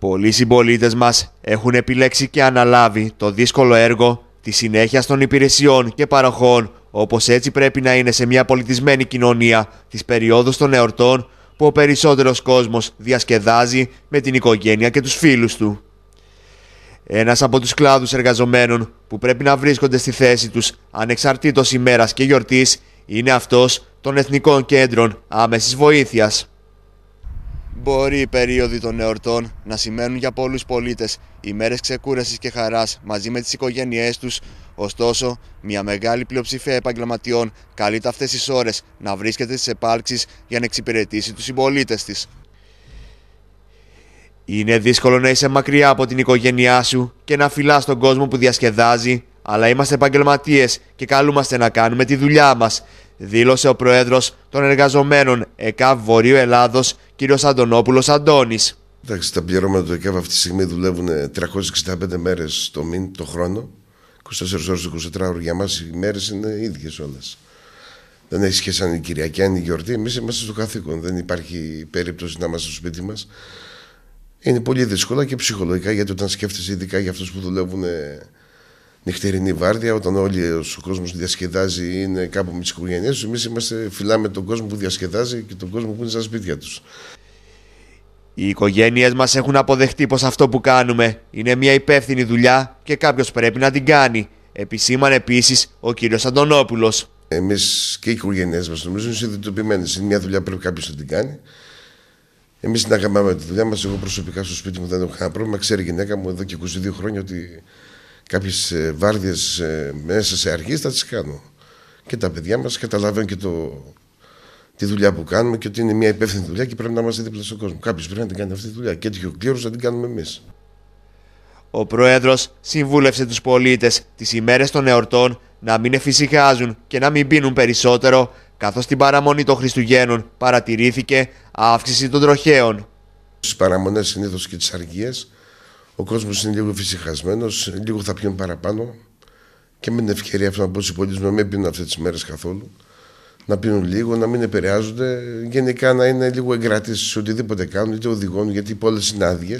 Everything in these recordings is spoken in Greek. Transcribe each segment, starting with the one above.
Πολλοί συμπολίτες μας έχουν επιλέξει και αναλάβει το δύσκολο έργο της συνέχειας των υπηρεσιών και παροχών, όπως έτσι πρέπει να είναι σε μια πολιτισμένη κοινωνία της περίοδου των εορτών που ο περισσότερος κόσμος διασκεδάζει με την οικογένεια και τους φίλους του. Ένας από τους κλάδους εργαζομένων που πρέπει να βρίσκονται στη θέση τους ανεξαρτήτως ημέρας και γιορτής είναι αυτός των Εθνικών Κέντρων Άμεσης Βοήθειας. Μπορεί οι περίοδοι των εορτών να σημαίνουν για πολλούς πολίτες ημέρες ξεκούρασης και χαράς μαζί με τις οικογένειές τους. Ωστόσο, μια μεγάλη πλειοψηφία επαγγελματιών καλείται αυτές τις ώρες να βρίσκεται στις επάλξεις για να εξυπηρετήσει τους συμπολίτες της. Είναι δύσκολο να είσαι μακριά από την οικογένειά σου και να φυλάς τον κόσμο που διασκεδάζει, αλλά είμαστε επαγγελματίες και καλούμαστε να κάνουμε τη δουλειά μας, δήλωσε ο Προέδρος των Εργαζομένων ΕΚΑΒ Βορείου Ελλάδος κύριος Αντωνόπουλος Αντώνης. Εντάξει, τα πληρώματα του ΕΚΑΒ αυτή τη στιγμή δουλεύουν 365 ε, μέρες το το χρόνο. 24 ώρε, 24 ώρε για μας οι μέρες είναι ίδιες όλες. Δεν έχει σχέση αν είναι Κυριακή, αν είναι η γιορτή. Εμείς είμαστε στο καθήκον. Δεν υπάρχει περίπτωση να είμαστε στο σπίτι μας. Είναι πολύ δύσκολα και ψυχολογικά γιατί όταν σκέφτεσαι ειδικά για αυτούς που δουλεύουν νυχτερινή βάρδια, όταν όλοι ο κόσμος διασκεδάζει είναι κάπου με τις οικογένειές τους. Εμείς είμαστε φυλάμε τον κόσμο που διασκεδάζει και τον κόσμο που είναι στα σπίτια τους. Οι οικογένειε μας έχουν αποδεχτεί πως αυτό που κάνουμε είναι μια υπεύθυνη δουλειά και κάποιος πρέπει να την κάνει. Επισήμανε επίσης ο κύριος Αντωνόπουλος. Εμείς και οι οικογένειές μας νομίζω είναι συνειδητοποιημένες. Είναι μια δουλειά που πρέπει κάποιος να την κάνει. Εμείς την αγαπάμε τη δουλειά μας. Εγώ προσωπικά στο σπίτι μου δεν έχω κανένα πρόβλημα. Ξέρει η γυναίκα μου εδώ και 22 χρόνια ότι κάποιες βάρδιες ε, μέσα σε αρχή θα τις κάνω. Και τα παιδιά μας καταλαβαίνουν και το, τη δουλειά που κάνουμε και ότι είναι μια υπεύθυνη δουλειά και πρέπει να είμαστε δίπλα στον κόσμο. Κάποιος πρέπει να την κάνει αυτή τη δουλειά και τέτοιο κλήρο να την κάνουμε εμείς. Ο Πρόεδρος συμβούλευσε τους πολίτες τις ημέρες των εορτών να μην εφησυχάζουν και να μην πίνουν περισσότερο, καθώς την παραμονή των Χριστουγέννων παρατηρήθηκε αύξηση των τροχαίων. Στις παραμονές συνήθως και τις αργίες ο κόσμος είναι λίγο φυσικασμένος, λίγο θα πιούν παραπάνω και με την ευκαιρία αυτό να πω στου πολίτε να μην πίνουν αυτές τις μέρες καθόλου. Να πίνουν λίγο, να μην επηρεάζονται. Γενικά να είναι λίγο εγκράτηση σε οτιδήποτε κάνουν, είτε οδηγούν, γιατί οι πόλεις είναι άδειες.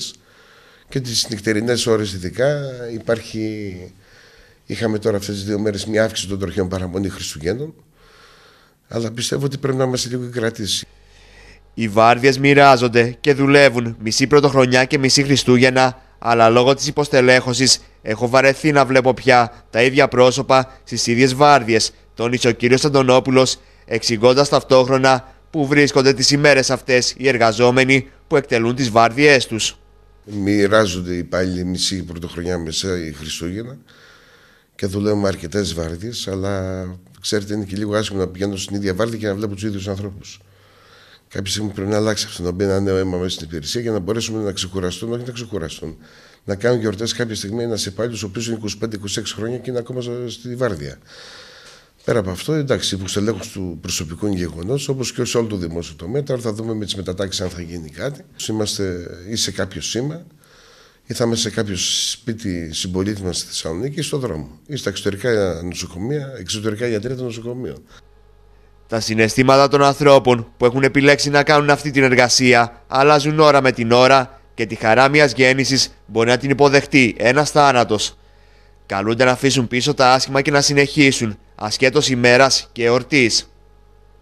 Και τι νυχτερινές ώρες ειδικά υπάρχει. Είχαμε τώρα αυτές τις δύο μέρες μια αύξηση των τροχιών παραμονή Χριστουγέννων. Αλλά πιστεύω ότι πρέπει να είμαστε λίγο εγκράτηση. Οι βάρδιες μοιράζονται και δουλεύουν μισή πρωτοχρονιά και μισή Χριστούγεννα αλλά λόγω της υποστελέχωσης έχω βαρεθεί να βλέπω πια τα ίδια πρόσωπα στις ίδιες βάρδιες, τόνισε ο κ. Αντωνόπουλος, εξηγώντας ταυτόχρονα που βρίσκονται τις ημέρες αυτές οι εργαζόμενοι που εκτελούν τις βάρδιές τους. Μοιράζονται οι πάλι μισή πρωτοχρονιά μέσα η Χριστούγεννα και δουλεύουμε αρκετές βάρδιες, αλλά ξέρετε είναι και λίγο άσχημο να πηγαίνω στην ίδια βάρδια και να βλέπω τους ίδιους ανθρώπους Κάποια στιγμή πρέπει να αλλάξει αυτό, να μπει ένα νέο αίμα μέσα στην υπηρεσία για να μπορέσουμε να ξεκουραστούν, όχι να ξεκουραστούν. Να κάνουν γιορτές κάποια στιγμή ένας υπάλληλος ο οποίος είναι 25-26 χρόνια και είναι ακόμα στη βάρδια. Πέρα από αυτό, εντάξει, υπό στελέχου του προσωπικού είναι γεγονός, όπως και σε όλο το δημόσιο τομέα. Τώρα θα δούμε με τις μετατάξεις αν θα γίνει κάτι. Είμαστε ή σε κάποιο σήμα, ή θα είμαστε σε κάποιο σπίτι συμπολίτη μας στη Θεσσαλονίκη ή στον δρόμο. Ή στα εξωτερικά νοσοκομεία, εξωτερικά γιατρία των νοσοκομείων. Τα συναισθήματα των ανθρώπων που έχουν επιλέξει να κάνουν αυτή την εργασία αλλάζουν ώρα με την ώρα και τη χαρά μιας γέννησης μπορεί να την υποδεχτεί ένας θάνατος. Καλούνται να αφήσουν πίσω τα άσχημα και να συνεχίσουν, ασχέτως ημέρας και εορτής.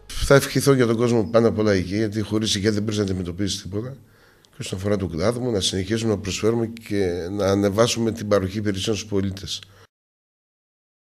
Θα ευχηθώ για τον κόσμο πάνω απ' όλα υγεία γιατί χωρίς υγεία δεν μπορείς να αντιμετωπίσεις τίποτα. Και όσον αφορά τον κλάδο μου, να συνεχίσουμε να προσφέρουμε και να ανεβάσουμε την παροχή υπηρεσιών στους πολίτες.